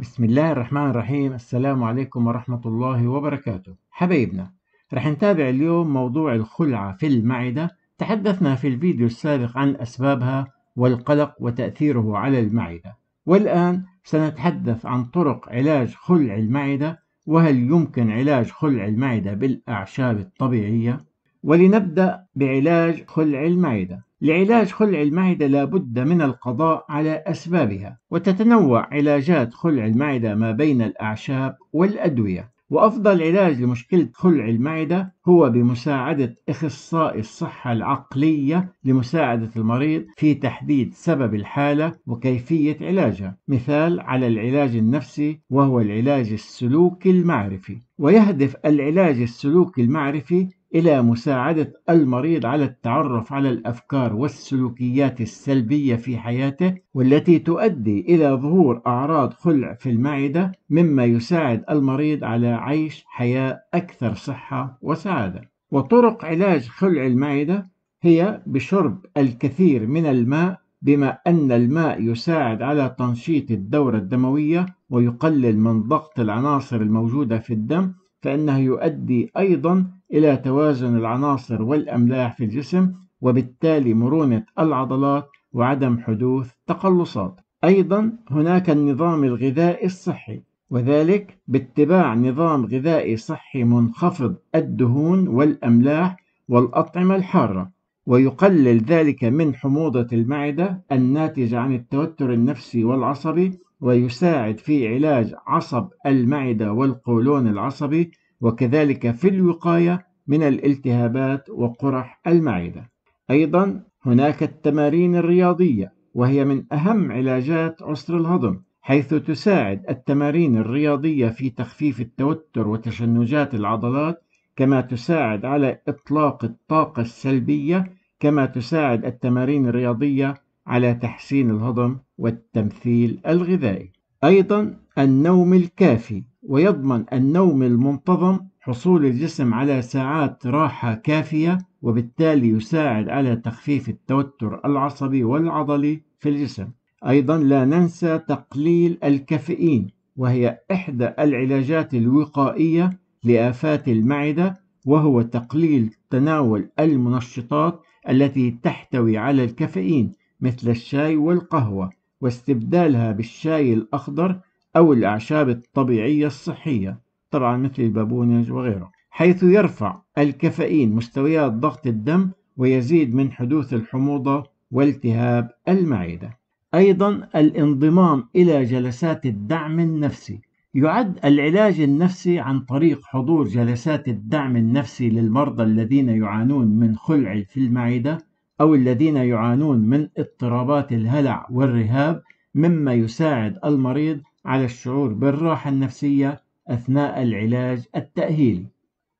بسم الله الرحمن الرحيم السلام عليكم ورحمة الله وبركاته حبايبنا رح نتابع اليوم موضوع الخلعة في المعدة تحدثنا في الفيديو السابق عن أسبابها والقلق وتأثيره على المعدة والآن سنتحدث عن طرق علاج خلع المعدة وهل يمكن علاج خلع المعدة بالأعشاب الطبيعية ولنبدأ بعلاج خلع المعدة لعلاج خلع المعدة لابد من القضاء على أسبابها وتتنوع علاجات خلع المعدة ما بين الأعشاب والأدوية وأفضل علاج لمشكلة خلع المعدة هو بمساعدة أخصائي الصحة العقلية لمساعدة المريض في تحديد سبب الحالة وكيفية علاجها، مثال على العلاج النفسي وهو العلاج السلوكي المعرفي، ويهدف العلاج السلوكي المعرفي إلى مساعدة المريض على التعرف على الأفكار والسلوكيات السلبية في حياته والتي تؤدي إلى ظهور أعراض خلع في المعدة مما يساعد المريض على عيش حياة أكثر صحة وسعادة. وطرق علاج خلع المعدة هي بشرب الكثير من الماء بما أن الماء يساعد على تنشيط الدورة الدموية ويقلل من ضغط العناصر الموجودة في الدم فإنه يؤدي أيضا إلى توازن العناصر والأملاح في الجسم وبالتالي مرونة العضلات وعدم حدوث تقلصات أيضا هناك النظام الغذائي الصحي وذلك باتباع نظام غذائي صحي منخفض الدهون والأملاح والأطعمة الحارة ويقلل ذلك من حموضة المعدة الناتجة عن التوتر النفسي والعصبي ويساعد في علاج عصب المعدة والقولون العصبي وكذلك في الوقاية من الالتهابات وقرح المعدة. أيضا هناك التمارين الرياضية وهي من أهم علاجات عسر الهضم حيث تساعد التمارين الرياضية في تخفيف التوتر وتشنجات العضلات كما تساعد على إطلاق الطاقة السلبية كما تساعد التمارين الرياضية على تحسين الهضم والتمثيل الغذائي أيضا النوم الكافي ويضمن النوم المنتظم حصول الجسم على ساعات راحة كافية وبالتالي يساعد على تخفيف التوتر العصبي والعضلي في الجسم أيضا لا ننسى تقليل الكافيين وهي إحدى العلاجات الوقائية لآفات المعدة وهو تقليل تناول المنشطات التي تحتوي على الكافيين مثل الشاي والقهوة واستبدالها بالشاي الأخضر أو الأعشاب الطبيعية الصحية طبعا مثل البابونج وغيره حيث يرفع الكافيين مستويات ضغط الدم ويزيد من حدوث الحموضة والتهاب المعدة أيضا الانضمام إلى جلسات الدعم النفسي يعد العلاج النفسي عن طريق حضور جلسات الدعم النفسي للمرضى الذين يعانون من خلع في المعدة أو الذين يعانون من اضطرابات الهلع والرهاب مما يساعد المريض على الشعور بالراحة النفسية أثناء العلاج التأهيلي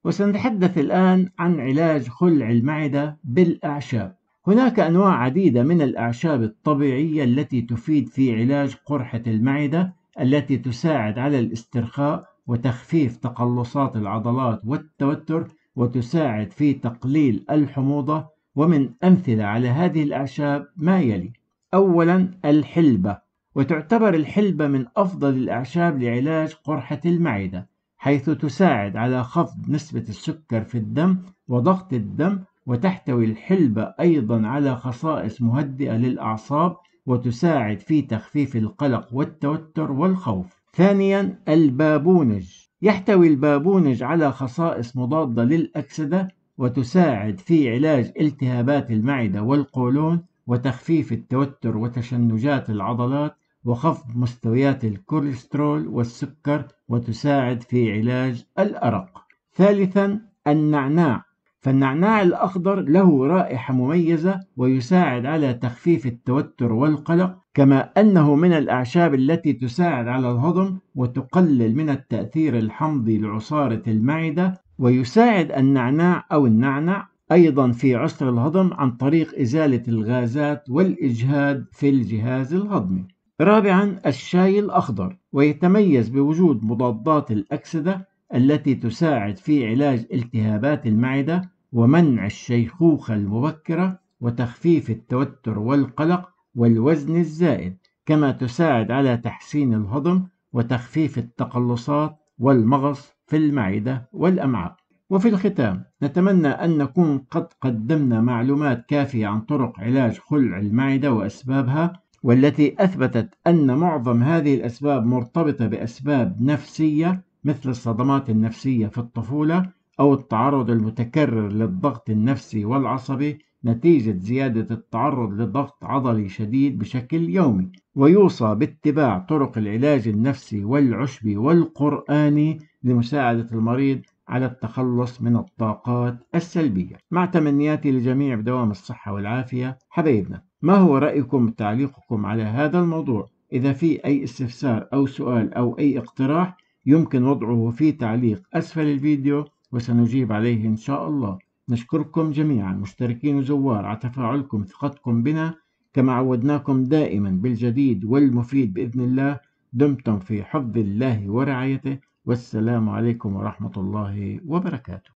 وسنتحدث الآن عن علاج خلع المعدة بالأعشاب هناك أنواع عديدة من الأعشاب الطبيعية التي تفيد في علاج قرحة المعدة التي تساعد على الاسترخاء وتخفيف تقلصات العضلات والتوتر وتساعد في تقليل الحموضة ومن أمثلة على هذه الأعشاب ما يلي أولا الحلبة وتعتبر الحلبة من أفضل الأعشاب لعلاج قرحة المعدة حيث تساعد على خفض نسبة السكر في الدم وضغط الدم وتحتوي الحلبة أيضا على خصائص مهدئة للأعصاب وتساعد في تخفيف القلق والتوتر والخوف. ثانيا البابونج يحتوي البابونج على خصائص مضادة للأكسدة وتساعد في علاج التهابات المعدة والقولون وتخفيف التوتر وتشنجات العضلات وخفض مستويات الكوليسترول والسكر وتساعد في علاج الأرق. ثالثا النعناع فالنعناع الأخضر له رائحة مميزة ويساعد على تخفيف التوتر والقلق كما أنه من الأعشاب التي تساعد على الهضم وتقلل من التأثير الحمضي لعصارة المعدة ويساعد النعناع أو النعنع أيضا في عسر الهضم عن طريق إزالة الغازات والإجهاد في الجهاز الهضمي. رابعا الشاي الأخضر ويتميز بوجود مضادات الأكسدة التي تساعد في علاج التهابات المعدة ومنع الشيخوخة المبكرة وتخفيف التوتر والقلق والوزن الزائد، كما تساعد على تحسين الهضم وتخفيف التقلصات والمغص في المعدة والأمعاء وفي الختام نتمنى أن نكون قد قدمنا معلومات كافية عن طرق علاج خلع المعدة وأسبابها والتي أثبتت أن معظم هذه الأسباب مرتبطة بأسباب نفسية مثل الصدمات النفسية في الطفولة أو التعرض المتكرر للضغط النفسي والعصبي نتيجة زيادة التعرض لضغط عضلي شديد بشكل يومي ويوصى باتباع طرق العلاج النفسي والعشبي والقرآني لمساعدة المريض على التخلص من الطاقات السلبية مع تمنياتي لجميع بدوام الصحة والعافية حبايبنا ما هو رأيكم تعليقكم على هذا الموضوع إذا في أي استفسار أو سؤال أو أي اقتراح يمكن وضعه في تعليق أسفل الفيديو وسنجيب عليه إن شاء الله نشكركم جميعا مشتركين وزوار على تفاعلكم ثقتكم بنا كما عودناكم دائما بالجديد والمفيد بإذن الله دمتم في حفظ الله ورعايته والسلام عليكم ورحمة الله وبركاته